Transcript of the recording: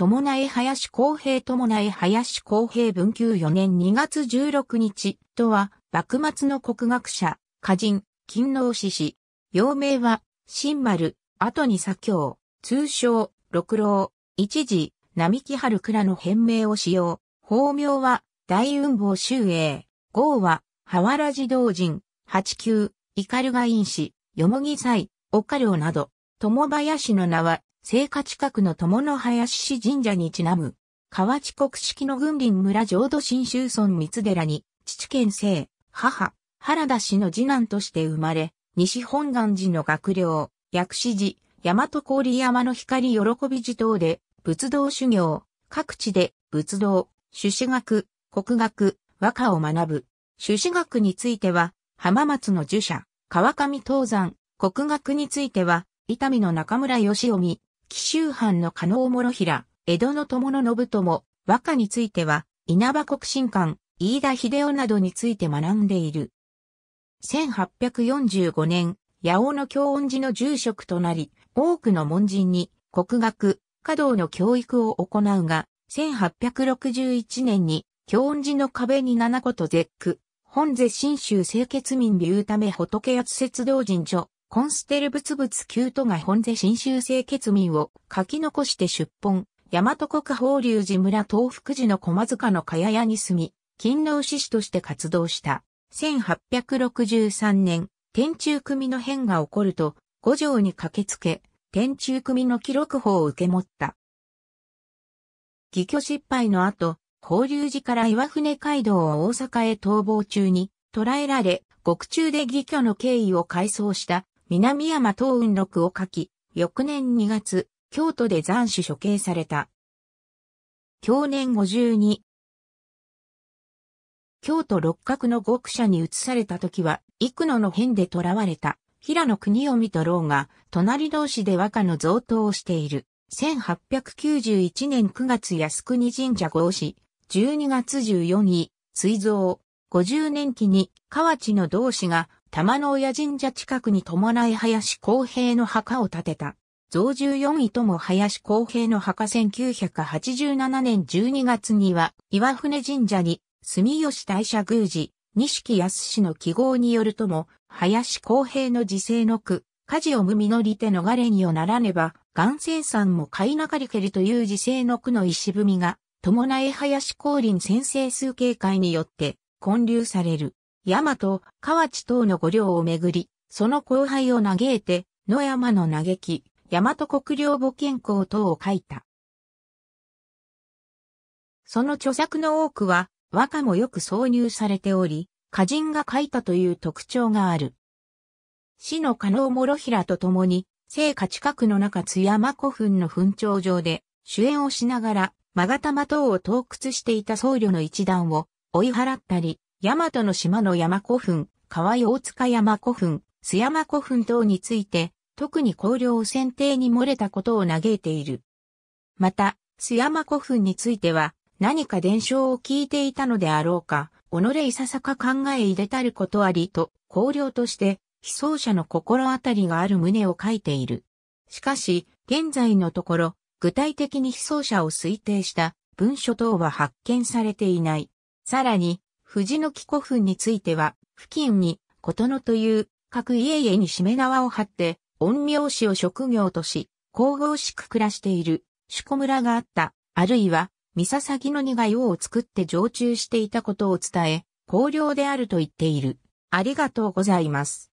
友苗林公平友苗林公平文久4年2月16日とは、幕末の国学者、歌人、勤労志士。幼名は、新丸、後に左京、通称、六郎、一時、並木春倉の変名を使用。法名は、大雲坊周英。号は、河原児童人、八九、イカルガイよもぎ祭、岡カなど、友林の名は、聖火近くの友の林市神社にちなむ、河内国式の軍林村浄土新州村三寺に、父県生、母、原田氏の次男として生まれ、西本願寺の学寮、薬師寺、大和郡山の光喜び寺等で、仏道修行、各地で仏道、朱子学、国学、和歌を学ぶ。朱子学については、浜松の儒者、川上東山、国学については、伊丹の中村義臣、紀州藩の加納諸平、江戸の友の信友、和歌については、稲葉国新館、飯田秀夫などについて学んでいる。1845年、八尾の教音寺の住職となり、多くの門人に国学、華道の教育を行うが、1861年に教音寺の壁に七子と絶句、本絶新州清潔民流ため仏八節道人所、コンステル仏仏旧都が本世新州生決民を書き残して出本、大和国法隆寺村東福寺の駒塚の茅屋に住み、勤労志士として活動した。1863年、天中組の変が起こると、五条に駆けつけ、天中組の記録法を受け持った。義挙失敗の後、法隆寺から岩船街道を大阪へ逃亡中に捕らえられ、獄中で義挙の経緯を改装した南山東雲録を書き、翌年2月、京都で残首処刑された。去年52。京都六角の極者に移された時は、幾野の変で囚われた、平野国臣と老が、隣同士で和歌の贈答をしている。1891年9月靖国神社合祀、12月14日、追蔵、50年期に河内の同士が玉の親神社近くに伴い林公平の墓を建てた。増14位とも林公平の墓1987年12月には、岩船神社に、住吉大社宮司、錦康の記号によるとも、林公平の自世の句、火事を無実りて逃れによならねば、岩さ山も飼いなかりけりという自世の句の石踏みが、伴い林公林先生数形会によって、建立される。大和、河内等の五領をめぐり、その後輩を嘆いて、野山の嘆き、大和国領母健康等を書いた。その著作の多くは、和歌もよく挿入されており、歌人が書いたという特徴がある。死の加納諸平と共に、聖火近くの中津山古墳の墳頂上で、主演をしながら、マがタ等を盗掘していた僧侶の一団を追い払ったり、大和の島の山古墳、川大塚山古墳、須山古墳等について、特に香料を選定に漏れたことを嘆いている。また、須山古墳については、何か伝承を聞いていたのであろうか、己いささか考え入れたることありと、香料として、被葬者の心当たりがある旨を書いている。しかし、現在のところ、具体的に被葬者を推定した文書等は発見されていない。さらに、藤の木古墳については、付近に、琴野という各家々にしめ縄を張って、陰陽師を職業とし、神々しく暮らしている、主村があった、あるいは、三笹の荷が用を作って常駐していたことを伝え、高陵であると言っている。ありがとうございます。